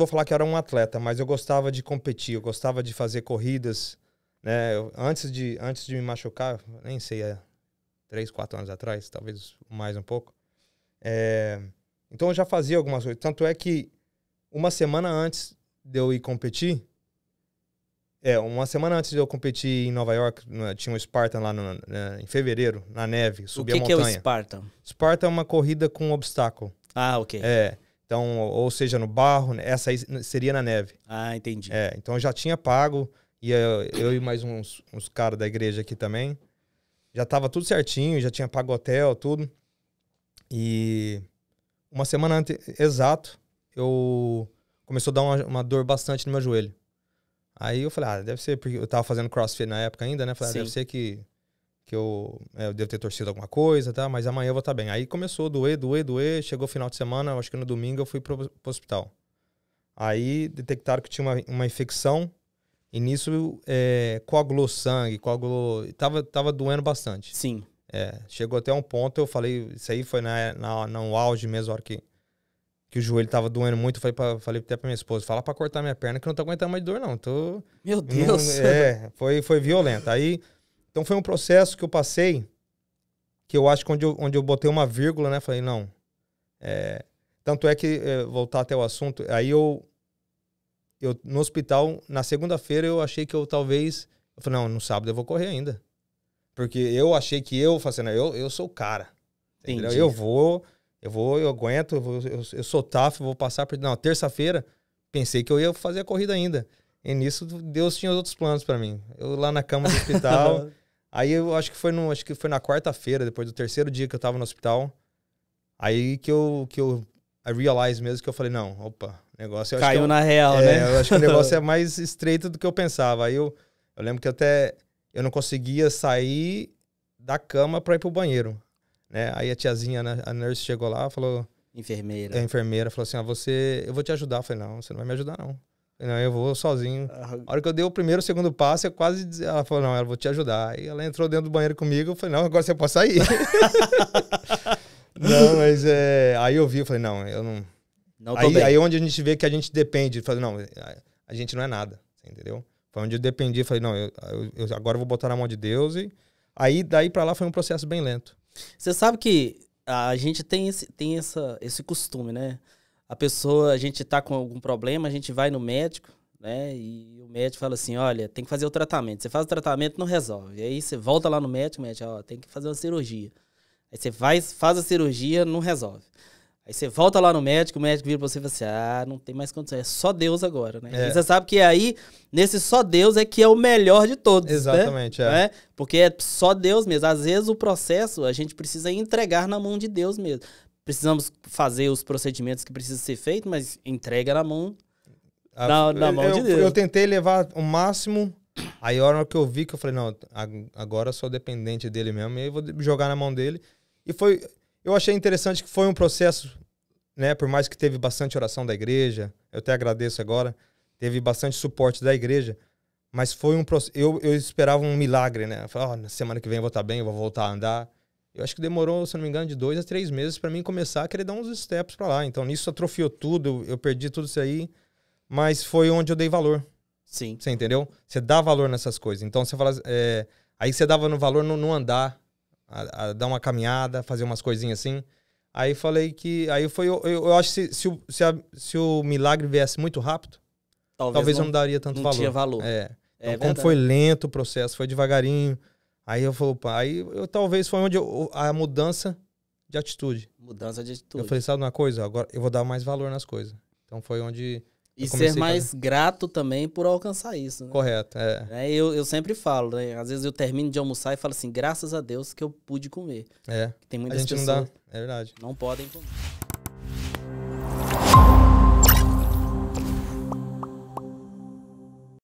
vou falar que eu era um atleta, mas eu gostava de competir, eu gostava de fazer corridas. Né? Eu, antes, de, antes de me machucar, nem sei, é três, quatro anos atrás, talvez mais um pouco. É, então eu já fazia algumas coisas. Tanto é que uma semana antes de eu ir competir, é, uma semana antes de eu competir em Nova York, tinha um Spartan lá no, em fevereiro, na neve, subiu a montanha. O que é o Spartan? Spartan é uma corrida com obstáculo. Ah, ok. É. Então, ou seja, no barro, né, essa aí seria na neve. Ah, entendi. É, então eu já tinha pago, e eu, eu e mais uns, uns caras da igreja aqui também. Já tava tudo certinho, já tinha pago hotel, tudo. E uma semana antes, exato, eu começou a dar uma, uma, dor bastante no meu joelho. Aí eu falei, ah, deve ser porque eu tava fazendo crossfit na época ainda, né? Falei, ah, deve ser que que eu, é, eu devo ter torcido alguma coisa, tá? Mas amanhã eu vou estar tá bem. Aí começou a doer, doer, doer. Chegou o final de semana, acho que no domingo eu fui pro, pro hospital. Aí detectaram que tinha uma, uma infecção e nisso é, coagulou sangue, coagulou. Tava, tava doendo bastante. Sim. É, chegou até um ponto, eu falei, isso aí foi na, na, no auge mesmo, a hora que, que o joelho tava doendo muito, eu falei, pra, falei até pra minha esposa, fala pra cortar minha perna que eu não tô aguentando mais dor, não. Tô, Meu Deus! Não, é, foi, foi violento. Aí então foi um processo que eu passei, que eu acho que onde eu, onde eu botei uma vírgula, né? Falei, não. É, tanto é que, é, voltar até o assunto, aí eu, eu no hospital, na segunda-feira, eu achei que eu talvez. Eu falei, não, no sábado eu vou correr ainda. Porque eu achei que eu, fazendo, assim, eu, eu sou o cara. Entendeu? Eu vou, eu vou, eu aguento, eu, vou, eu, eu sou TAF, eu vou passar por. Não, terça-feira, pensei que eu ia fazer a corrida ainda. E nisso, Deus tinha outros planos para mim. Eu lá na cama do hospital, Aí eu acho que foi no, acho que foi na quarta-feira, depois do terceiro dia que eu tava no hospital. Aí que eu que eu I realize mesmo que eu falei, não, opa, negócio caiu na real, é, né? Eu acho que o negócio é mais estreito do que eu pensava. Aí eu, eu lembro que até eu não conseguia sair da cama para ir pro banheiro, né? Aí a tiazinha, né, a nurse chegou lá, falou, enfermeira. É, a enfermeira falou assim: "Ah, você, eu vou te ajudar". Eu falei: "Não, você não vai me ajudar não". Não, eu vou sozinho. Ah, a hora que eu dei o primeiro, o segundo passo, eu quase. Ela falou, não, eu vou te ajudar. E ela entrou dentro do banheiro comigo. Eu falei, não, agora você pode sair. não, mas é. Aí eu vi, eu falei, não, eu não. não aí, bem. aí onde a gente vê que a gente depende. Eu falei, não, a gente não é nada. Entendeu? Foi onde eu dependi. falei, não, eu, eu, eu agora vou botar na mão de Deus. E aí, daí pra lá, foi um processo bem lento. Você sabe que a gente tem esse, tem essa, esse costume, né? a pessoa, a gente está com algum problema, a gente vai no médico, né? E o médico fala assim: olha, tem que fazer o tratamento. Você faz o tratamento não resolve. aí você volta lá no médico, o médico, ó, tem que fazer uma cirurgia. Aí você faz, faz a cirurgia, não resolve. Aí você volta lá no médico, o médico vira pra você e fala assim: ah, não tem mais condição, é só Deus agora, né? É. E você sabe que aí, nesse só Deus é que é o melhor de todos. Né? Exatamente, né? é. é. Porque é só Deus mesmo. Às vezes o processo a gente precisa entregar na mão de Deus mesmo precisamos fazer os procedimentos que precisam ser feitos, mas entrega na mão, a, ah, na, na eu, mão de Deus. Eu tentei levar o máximo, aí a hora que eu vi que eu falei, não, agora sou dependente dele mesmo, e aí vou jogar na mão dele. E foi, eu achei interessante que foi um processo, né, por mais que teve bastante oração da igreja, eu até agradeço agora, teve bastante suporte da igreja, mas foi um processo, eu, eu esperava um milagre, né, eu falei, oh, na semana que vem eu vou estar tá bem, eu vou voltar a andar, eu acho que demorou, se não me engano, de dois a três meses para mim começar a querer dar uns steps para lá. Então nisso atrofiou tudo, eu perdi tudo isso aí, mas foi onde eu dei valor. Sim. Você entendeu? Você dá valor nessas coisas. Então você fala. É, aí você dava no valor no, no andar, a, a dar uma caminhada, fazer umas coisinhas assim. Aí falei que. Aí foi. Eu, eu acho que se, se, o, se, a, se o milagre viesse muito rápido, talvez, talvez não, eu não daria tanto não valor. Não tinha valor. É. é então, é como foi lento o processo, foi devagarinho. Aí eu falei, pá, aí eu, talvez foi onde eu, a mudança de atitude. Mudança de atitude. Eu falei, sabe uma coisa? Agora eu vou dar mais valor nas coisas. Então foi onde. E ser mais grato também por alcançar isso. Né? Correto, é. é. eu, eu sempre falo, né? Às vezes eu termino de almoçar e falo assim, graças a Deus que eu pude comer. É. Tem muitas a gente pessoas não dá, é verdade. Não podem comer.